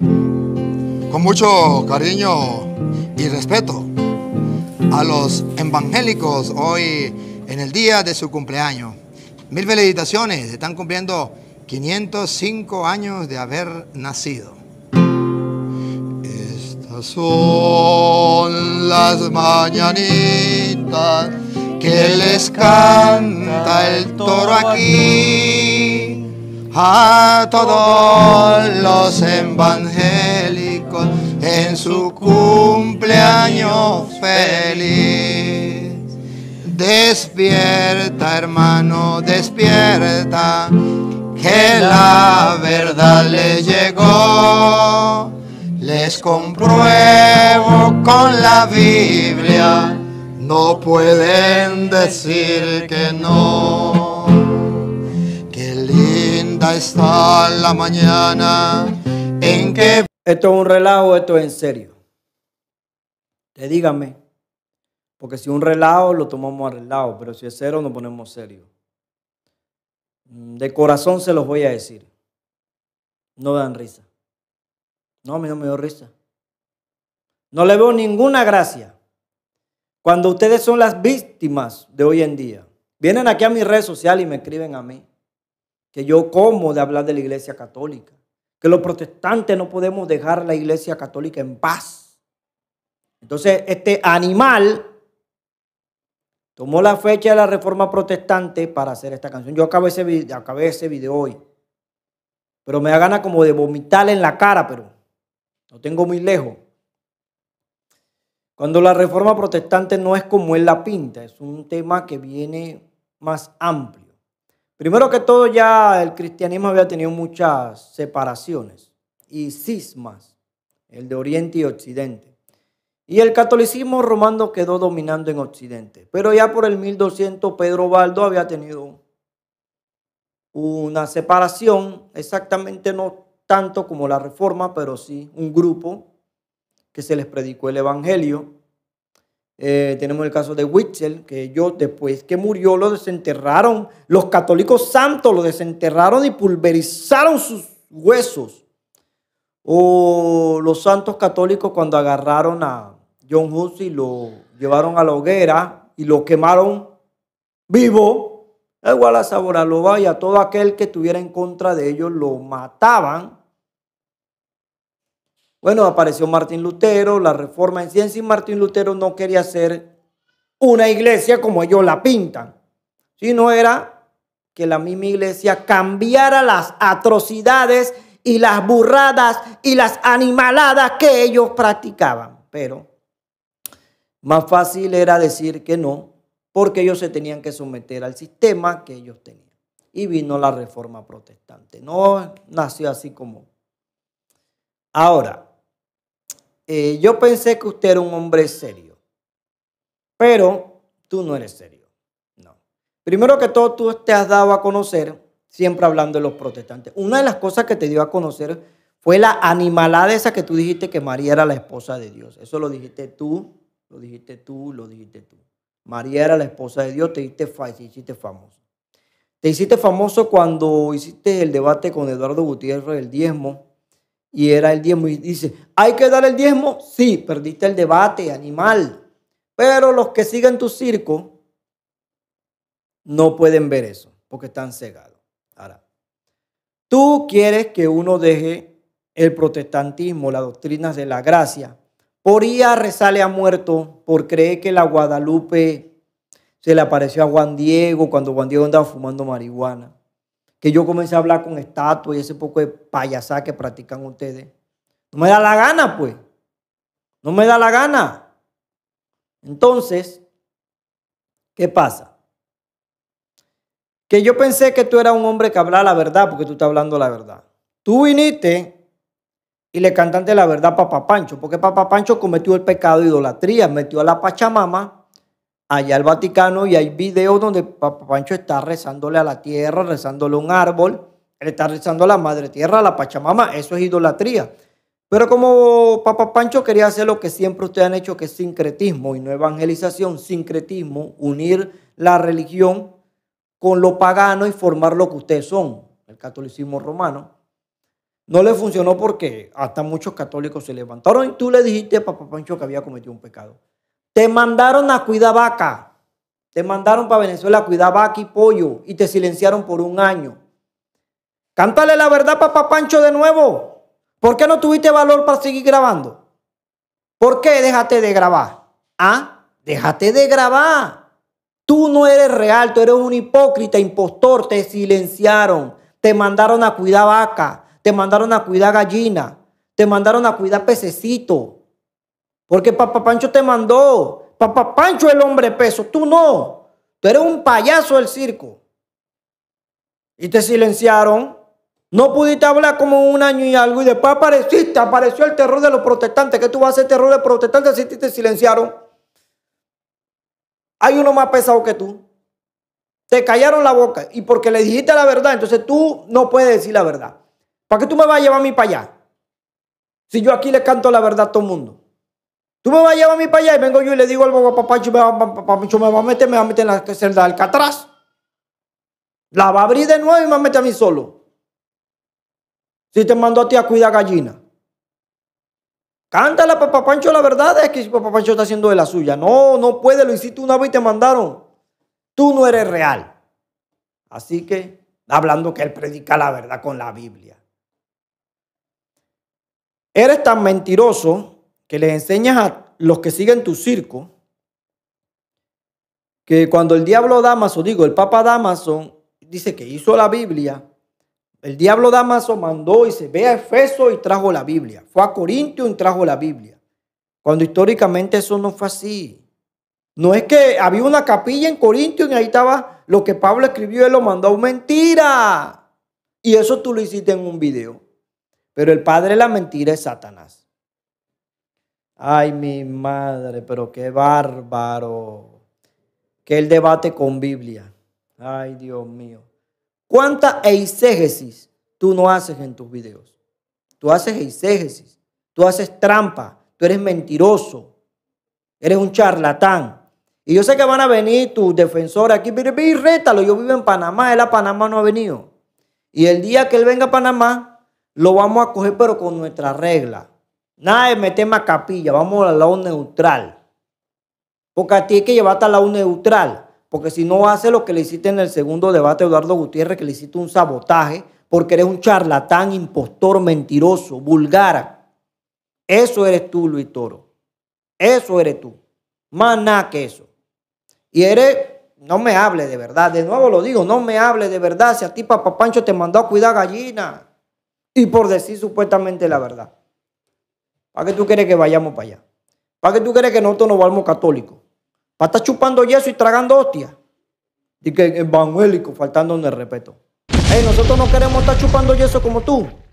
con mucho cariño y respeto a los evangélicos hoy en el día de su cumpleaños. Mil felicitaciones, están cumpliendo 505 años de haber nacido. Estas son las mañanitas que les canta el toro aquí a todos los evangélicos en su cumpleaños feliz. Despierta hermano, despierta, que la verdad le llegó. Les compruebo con la Biblia, no pueden decir que no linda está la mañana en que... Esto es un relajo, esto es en serio. Te dígame, porque si un relajo lo tomamos relajo, pero si es cero nos ponemos serio. Mm, de corazón se los voy a decir. No dan risa. No, me dio risa. No le veo ninguna gracia. Cuando ustedes son las víctimas de hoy en día, vienen aquí a mi red social y me escriben a mí que yo como de hablar de la iglesia católica, que los protestantes no podemos dejar la iglesia católica en paz. Entonces, este animal tomó la fecha de la reforma protestante para hacer esta canción. Yo acabé ese video, ese video hoy, pero me da gana como de vomitarle en la cara, pero lo tengo muy lejos. Cuando la reforma protestante no es como él la pinta, es un tema que viene más amplio. Primero que todo, ya el cristianismo había tenido muchas separaciones y cismas, el de Oriente y Occidente. Y el catolicismo romano quedó dominando en Occidente. Pero ya por el 1200 Pedro Baldo había tenido una separación, exactamente no tanto como la reforma, pero sí un grupo que se les predicó el Evangelio eh, tenemos el caso de Witzel, que ellos después que murió lo desenterraron. Los católicos santos lo desenterraron y pulverizaron sus huesos. O los santos católicos cuando agarraron a John Hussey, y lo llevaron a la hoguera y lo quemaron vivo. Igual a Saboralova y a todo aquel que estuviera en contra de ellos lo mataban bueno, apareció Martín Lutero, la reforma en ciencia, y Martín Lutero no quería ser una iglesia como ellos la pintan, sino era que la misma iglesia cambiara las atrocidades y las burradas y las animaladas que ellos practicaban. Pero más fácil era decir que no, porque ellos se tenían que someter al sistema que ellos tenían. Y vino la reforma protestante. No nació así como. Ahora, eh, yo pensé que usted era un hombre serio, pero tú no eres serio. No. Primero que todo, tú te has dado a conocer siempre hablando de los protestantes. Una de las cosas que te dio a conocer fue la animalada esa que tú dijiste que María era la esposa de Dios. Eso lo dijiste tú, lo dijiste tú, lo dijiste tú. María era la esposa de Dios, te hiciste, famoso. Te hiciste famoso cuando hiciste el debate con Eduardo Gutiérrez, del diezmo, y era el diezmo. Y dice, ¿hay que dar el diezmo? Sí, perdiste el debate, animal. Pero los que siguen tu circo no pueden ver eso porque están cegados. Ahora, tú quieres que uno deje el protestantismo, las doctrinas de la gracia. Por a rezarle a muerto por creer que la Guadalupe se le apareció a Juan Diego cuando Juan Diego andaba fumando marihuana que yo comencé a hablar con estatuas y ese poco de payasá que practican ustedes. No me da la gana, pues. No me da la gana. Entonces, ¿qué pasa? Que yo pensé que tú eras un hombre que hablaba la verdad, porque tú estás hablando la verdad. Tú viniste y le cantaste la verdad a Papá Pancho, porque Papá Pancho cometió el pecado de idolatría, metió a la Pachamama allá al Vaticano y hay videos donde Papa Pancho está rezándole a la tierra, rezándole a un árbol, está rezando a la madre tierra, a la Pachamama, eso es idolatría. Pero como Papa Pancho quería hacer lo que siempre ustedes han hecho, que es sincretismo y no evangelización, sincretismo, unir la religión con lo pagano y formar lo que ustedes son, el catolicismo romano, no le funcionó porque hasta muchos católicos se levantaron y tú le dijiste a Papa Pancho que había cometido un pecado. Te mandaron a cuidar vaca. Te mandaron para Venezuela a cuidar vaca y pollo y te silenciaron por un año. Cántale la verdad, papá Pancho, de nuevo. ¿Por qué no tuviste valor para seguir grabando? ¿Por qué déjate de grabar? Ah, déjate de grabar. Tú no eres real, tú eres un hipócrita, impostor. Te silenciaron, te mandaron a cuidar vaca, te mandaron a cuidar gallina, te mandaron a cuidar pececito. Porque Papá Pancho te mandó. Papá Pancho el hombre peso, tú no. Tú eres un payaso del circo. Y te silenciaron. No pudiste hablar como un año y algo y después apareciste, apareció el terror de los protestantes. ¿Qué tú vas a hacer terror de protestantes si te silenciaron? Hay uno más pesado que tú. Te callaron la boca y porque le dijiste la verdad, entonces tú no puedes decir la verdad. ¿Para qué tú me vas a llevar a mí para allá? Si yo aquí le canto la verdad a todo el mundo. Tú me vas a llevar a mí para allá y vengo yo y le digo al papá, me va a meter, me va a meter en la celda de Alcatraz. La va a abrir de nuevo y me va a meter a mí solo. Si te mandó a ti a cuidar gallina. Cántala a Papá Pancho la verdad es que Papá Pancho está haciendo de la suya. No, no puede, lo hiciste una vez y te mandaron. Tú no eres real. Así que, hablando que él predica la verdad con la Biblia. Eres tan mentiroso que les enseñas a los que siguen tu circo, que cuando el diablo Damaso, digo, el Papa Damaso, dice que hizo la Biblia, el diablo Damaso mandó y se ve a Efeso y trajo la Biblia, fue a Corintio y trajo la Biblia, cuando históricamente eso no fue así. No es que había una capilla en Corintio y ahí estaba lo que Pablo escribió y lo mandó. ¡Mentira! Y eso tú lo hiciste en un video. Pero el padre de la mentira es Satanás. Ay, mi madre, pero qué bárbaro. Que el debate con Biblia. Ay, Dios mío. ¿Cuánta eisegesis tú no haces en tus videos? Tú haces eisegesis, tú haces trampa, tú eres mentiroso, eres un charlatán. Y yo sé que van a venir tus defensores aquí, y rétalo, yo vivo en Panamá, él a Panamá no ha venido. Y el día que él venga a Panamá, lo vamos a coger, pero con nuestra regla. Nada de meterme más capilla, vamos al lado neutral. Porque a ti hay que llevarte la lado neutral. Porque si no hace lo que le hiciste en el segundo debate Eduardo Gutiérrez, que le hiciste un sabotaje, porque eres un charlatán, impostor, mentiroso, vulgar. Eso eres tú, Luis Toro. Eso eres tú. Más nada que eso. Y eres, no me hable de verdad. De nuevo lo digo, no me hable de verdad. Si a ti, papá Pancho, te mandó a cuidar gallina. Y por decir supuestamente la verdad. ¿Para qué tú quieres que vayamos para allá? ¿Para qué tú quieres que nosotros nos vamos católicos? ¿Para estar chupando yeso y tragando hostias? Y que evangélico, faltando el respeto. nosotros no queremos estar chupando yeso como tú.